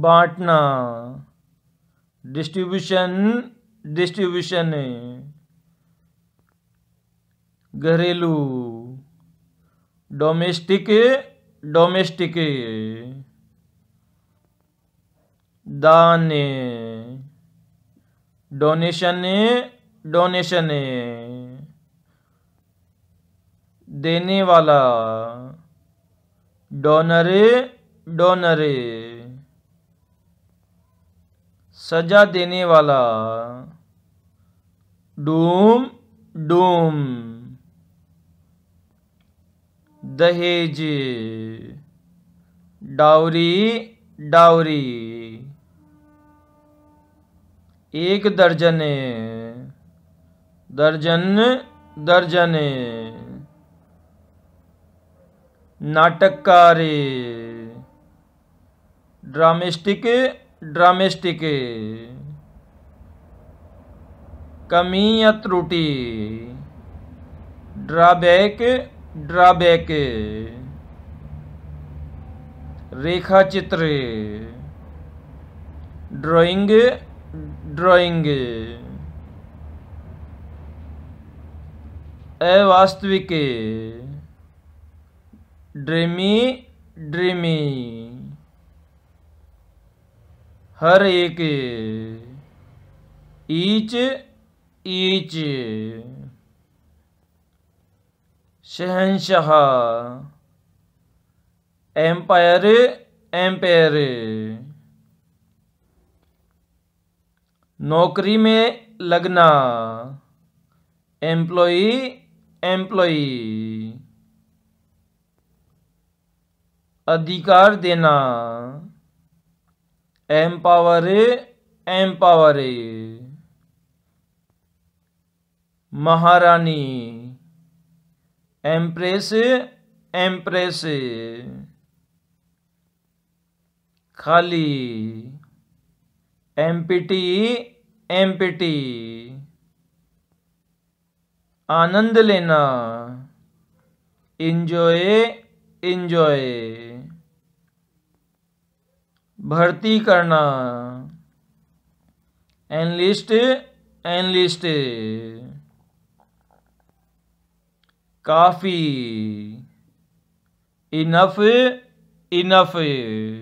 बांटना distribution distribution घरेलू domestic domestic दान डोनेशन डोनेशन देने वाला डोनर डोनर सजा देने वाला डूम डूम दहेज डावरी डावरी एक दर्जन दर्जन दर्जन नाटककार ड्रामेस्टिक ड्रामेस्टिक कमी या त्रुटि ड्राबैक ड्राबैक रेखा चित्र ड्राइंग ड्राइंग अवास्तविक ड्रीमी ड्रीमी हर एक ईच ईच शहनशाह एम्पायर एम्पायर नौकरी में लगना एम्प्लॉई एम्प्लॉई अधिकार देना पावर ए महारानी एम्प्रेस एम्प्रेस खाली एमपीटी एमपीटी आनंद लेना इंजॉय इंजॉय भर्ती करना एनलिस्ट एनलिस्ट काफ़ी इनफ इनफ